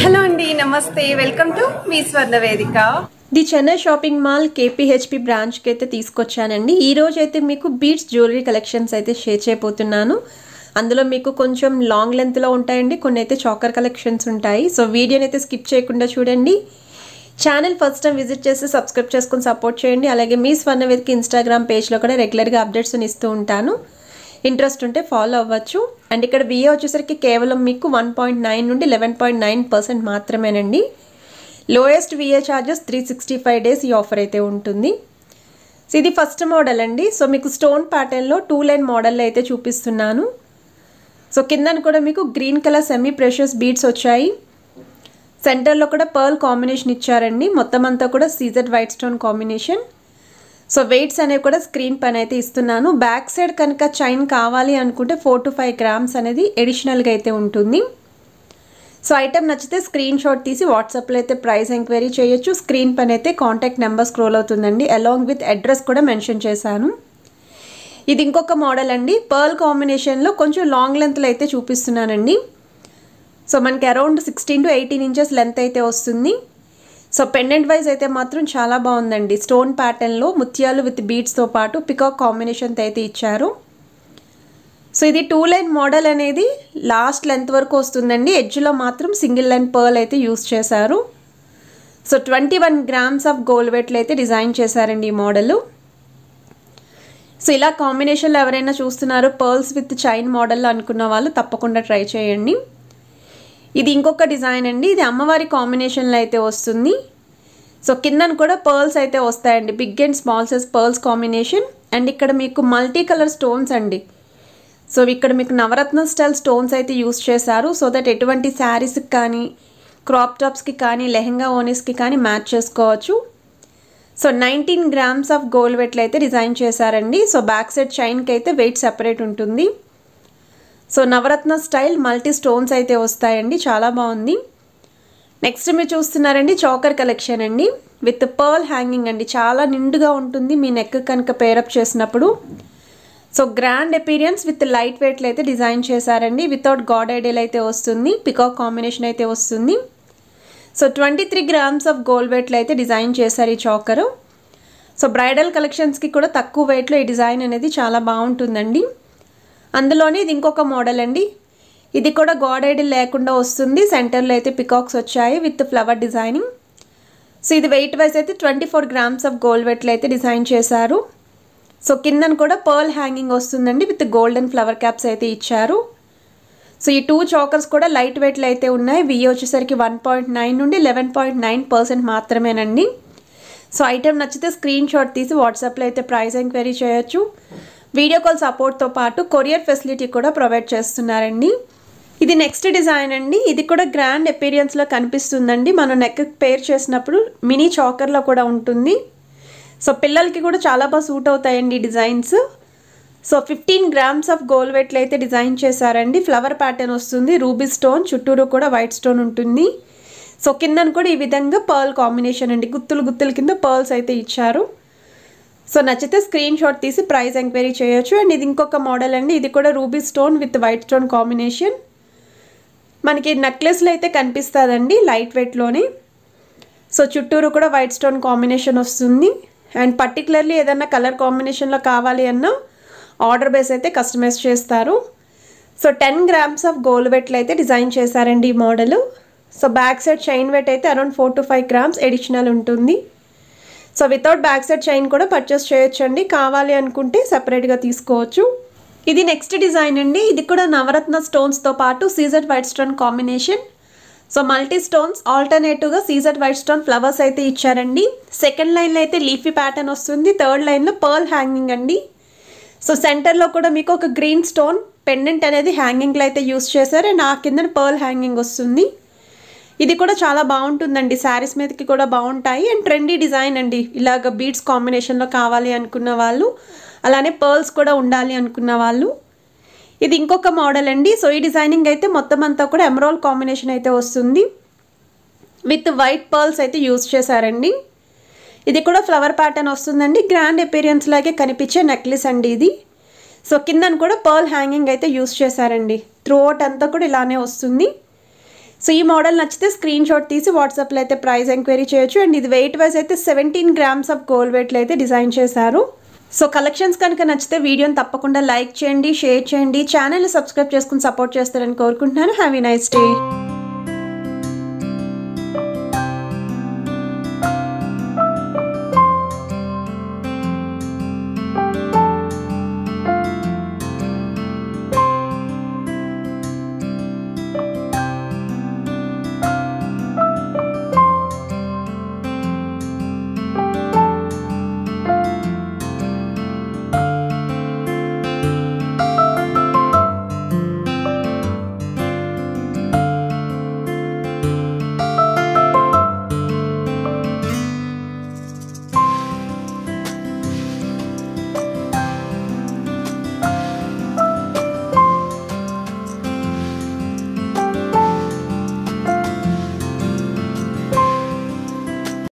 hello అండి నమస్తే welcome to మీ Swarna Vedika the Chennai shopping mall KPHB బ్రాంచ్కి అయితే తీసుకొచ్చానండి ఈ రోజు అయితే మీకు బీట్స్ జ్యువెలరీ కలెక్షన్స్ అయితే షేర్ చేయబోతున్నాను అందులో మీకు కొంచెం లాంగ్ లెంత్లో ఉంటాయండి కొన్ని అయితే చాకర్ కలెక్షన్స్ ఉంటాయి సో వీడియోని అయితే స్కిప్ చేయకుండా చూడండి ఛానల్ ఫస్ట్ టైం విజిట్ చేసి సబ్స్క్రైబ్ చేసుకుని సపోర్ట్ చేయండి అలాగే మీ స్వర్ణ వేదిక ఇన్స్టాగ్రామ్ పేజ్లో కూడా రెగ్యులర్గా అప్డేట్స్ని ఇస్తూ ఉంటాను ఇంట్రెస్ట్ ఉంటే ఫాలో అవ్వచ్చు అండ్ ఇక్కడ బిఏ వచ్చేసరికి కేవలం మీకు వన్ పాయింట్ నైన్ నుండి లెవెన్ పాయింట్ నైన్ పర్సెంట్ మాత్రమేనండి lowest VA charges three sixty five days ఈ ఆఫర్ అయితే ఉంటుంది సో ఇది ఫస్ట్ మోడల్ అండి సో మీకు స్టోన్ ప్యాటర్న్లో టూ లైన్ మోడల్ అయితే చూపిస్తున్నాను సో కిందన కూడా మీకు green colour semi precious beads వచ్చాయి సెంటర్లో కూడా పర్ల్ కాంబినేషన్ ఇచ్చారండి మొత్తం అంతా కూడా సీజర్ white stone combination so weights అనేవి కూడా స్క్రీన్ పైన అయితే ఇస్తున్నాను బ్యాక్ సైడ్ కనుక చైన్ కావాలి అనుకుంటే ఫోర్ టు ఫైవ్ గ్రామ్స్ అనేది ఎడిషనల్గా అయితే ఉంటుంది సో ఐటమ్ నచ్చితే స్క్రీన్ షాట్ తీసి వాట్సాప్లో అయితే ప్రైస్ ఎంక్వైరీ చేయొచ్చు స్క్రీన్ పైన అయితే కాంటాక్ట్ నెంబర్ స్క్రోల్ అవుతుందండి అలాంగ్ విత్ అడ్రస్ కూడా మెన్షన్ చేశాను ఇది ఇంకొక మోడల్ అండి పర్ల్ కాంబినేషన్లో కొంచెం లాంగ్ లెంత్లో అయితే చూపిస్తున్నానండి సో మనకి around sixteen to eighteen inches length అయితే వస్తుంది సో పెండెంట్ వైజ్ అయితే మాత్రం చాలా బాగుందండి స్టోన్ ప్యాటర్న్లో ముత్యాలు విత్ బీడ్స్తో పాటు పికాక్ కాంబినేషన్తో అయితే ఇచ్చారు సో ఇది టూ లైన్ మోడల్ అనేది లాస్ట్ లెంత్ వరకు వస్తుందండి ఎడ్జ్లో మాత్రం సింగిల్ లైన్ పర్ల్ అయితే యూస్ చేశారు so twenty one grams of gold వెట్లు అయితే డిజైన్ చేశారండి ఈ మోడలు సో ఇలా కాంబినేషన్లో ఎవరైనా చూస్తున్నారు పర్ల్స్ విత్ చైన్ మోడల్ అనుకున్న వాళ్ళు తప్పకుండా ట్రై చేయండి ఇది ఇంకొక డిజైన్ అండి ఇది అమ్మవారి కాంబినేషన్లో అయితే వస్తుంది సో కిందన కూడా పర్ల్స్ అయితే వస్తాయండి big and small size pearls combination and ఇక్కడ మీకు మల్టీ కలర్ స్టోన్స్ అండి సో ఇక్కడ మీకు నవరత్న స్టైల్ స్టోన్స్ అయితే యూస్ చేశారు సో దట్ ఎటువంటి శారీస్కి కానీ క్రాప్ టాప్స్కి కానీ లెహెంగా ఓనీస్కి కానీ మ్యాచ్ చేసుకోవచ్చు so nineteen grams of gold వెట్లు అయితే డిజైన్ చేశారండి సో బ్యాక్ సైడ్ చైన్కి అయితే వెయిట్ సెపరేట్ ఉంటుంది so navaratna style multi stones అయితే వస్తాయండి చాలా బాగుంది నెక్స్ట్ మీరు చూస్తున్నారండి చౌకర్ కలెక్షన్ అండి విత్ పర్ల్ హ్యాంగింగ్ అండి చాలా నిండుగా ఉంటుంది మీ నెక్ కనుక పేరప్ చేసినప్పుడు so grand appearance with light వెయిట్లు అయితే డిజైన్ చేశారండి వితౌట్ గాడ్ ఐడియల్ అయితే వస్తుంది పికాక్ కాంబినేషన్ అయితే వస్తుంది so twenty three grams of gold వెయిట్లు అయితే డిజైన్ చేశారు ఈ చాకరు సో బ్రైడల్ కలెక్షన్స్కి కూడా తక్కువ వెయిట్లో ఈ డిజైన్ అనేది చాలా బాగుంటుందండి అందులోనే ఇది ఇంకొక మోడల్ అండి ఇది కూడా గోడ ఐడి లేకుండా వస్తుంది సెంటర్లో అయితే పికాక్స్ వచ్చాయి విత్ ఫ్లవర్ డిజైనింగ్ సో ఇది వెయిట్ వైజ్ అయితే twenty four grams of gold వెట్లు అయితే డిజైన్ చేశారు సో కిందన కూడా పర్ల్ హ్యాంగింగ్ వస్తుందండి విత్ గోల్డెన్ ఫ్లవర్ క్యాప్స్ అయితే ఇచ్చారు సో ఈ టూ చాకర్స్ కూడా లైట్ వెయిట్లు అయితే ఉన్నాయి వి వచ్చేసరికి వన్ పాయింట్ నైన్ నుండి లెవెన్ పాయింట్ నైన్ పర్సెంట్ మాత్రమేనండి సో ఐటెం నచ్చితే స్క్రీన్ షాట్ తీసి వాట్సాప్లో అయితే ప్రైస్ ఎంక్వైరీ చేయొచ్చు వీడియో కాల్ సపోర్ట్తో పాటు కొరియర్ ఫెసిలిటీ కూడా ప్రొవైడ్ చేస్తున్నారండి ఇది నెక్స్ట్ డిజైన్ అండి ఇది కూడా గ్రాండ్ ఎపీరియన్స్లో కనిపిస్తుందండి మనం నెక్ పేర్ చేసినప్పుడు మినీ చాకర్లో కూడా ఉంటుంది సో పిల్లలకి కూడా చాలా బాగా సూట్ అవుతాయండి designs so fifteen grams of gold వెట్లు అయితే డిజైన్ చేశారండి ఫ్లవర్ ప్యాటర్న్ వస్తుంది రూబీ స్టోన్ చుట్టూరు కూడా వైట్ స్టోన్ ఉంటుంది సో కిందను కూడా ఈ విధంగా పర్ల్ కాంబినేషన్ అండి గుత్తులు గుత్తుల కింద పర్ల్స్ అయితే ఇచ్చారు సో నచ్చితే స్క్రీన్ షాట్ తీసి ప్రైస్ ఎంక్వైరీ చేయొచ్చు అండ్ ఇది ఇంకొక మోడల్ అండి ఇది కూడా ruby stone with white stone combination మనకి నెక్లెస్లు అయితే కనిపిస్తుందండి లైట్ వెయిట్లోనే సో చుట్టూరు కూడా వైట్ స్టోన్ కాంబినేషన్ వస్తుంది అండ్ పర్టికులర్లీ ఏదన్నా కలర్ కాంబినేషన్లో కావాలి అన్నా ఆర్డర్ బేస్ అయితే కస్టమైజ్ చేస్తారు so ten grams of gold వెట్లు అయితే డిజైన్ చేశారండి ఈ model so back side chain weight అయితే around four to five grams additional ఉంటుంది so without back side chain కూడా పర్చేస్ చేయొచ్చండి కావాలి అనుకుంటే సపరేట్గా తీసుకోవచ్చు ఇది నెక్స్ట్ డిజైన్ అండి ఇది కూడా నవరత్న స్టోన్స్తో పాటు సీజర్ white stone combination so multi stones ఆల్టర్నేటివ్గా సీజర్ వైట్ స్టోన్ ఫ్లవర్స్ అయితే ఇచ్చారండి సెకండ్ లైన్లో అయితే లీఫీ ప్యాటర్న్ వస్తుంది థర్డ్ లైన్లో పర్ల్ హ్యాంగింగ్ అండి సో సెంటర్లో కూడా మీకు ఒక గ్రీన్ స్టోన్ పెండెంట్ అనేది హ్యాంగింగ్లో అయితే యూస్ చేశారు అండ్ ఆ కింద పర్ల్ హ్యాంగింగ్ వస్తుంది ఇది కూడా చాలా బాగుంటుందండి శారీస్ మీదకి కూడా బాగుంటాయి అండ్ ట్రెండీ డిజైన్ అండి ఇలాగ బీడ్స్ కాంబినేషన్లో కావాలి అనుకున్న వాళ్ళు అలానే పర్ల్స్ కూడా ఉండాలి అనుకున్న వాళ్ళు ఇది ఇంకొక మోడల్ అండి సో ఈ డిజైనింగ్ అయితే మొత్తం అంతా కూడా ఎమరాల్ కాంబినేషన్ అయితే వస్తుంది విత్ వైట్ పర్ల్స్ అయితే యూజ్ చేశారండి ఇది కూడా ఫ్లవర్ ప్యాటర్న్ వస్తుందండి గ్రాండ్ అపీరియన్స్ లాగే కనిపించే నెక్లెస్ అండి ఇది సో కిందను కూడా పర్ల్ హ్యాంగింగ్ అయితే యూస్ చేశారండి త్రూ అవుట్ అంతా కూడా ఇలానే వస్తుంది సో ఈ మోడల్ నచ్చితే స్క్రీన్ షాట్ తీసి వాట్సాప్లో అయితే ప్రైస్ ఎంక్వైరీ చేయొచ్చు అండ్ ఇది వెయిట్ వైజ్ అయితే సెవెంటీన్ గ్రామ్స్ ఆఫ్ గోల్డ్ వెయిట్లో అయితే డిజైన్ చేశారు సో కలెక్షన్స్ కనుక నచ్చితే వీడియోని తప్పకుండా లైక్ చేయండి షేర్ చేయండి ఛానల్ని సబ్స్క్రైబ్ చేసుకుని సపోర్ట్ చేస్తారని కోరుకుంటున్నాను హ్యావీ నైస్ డే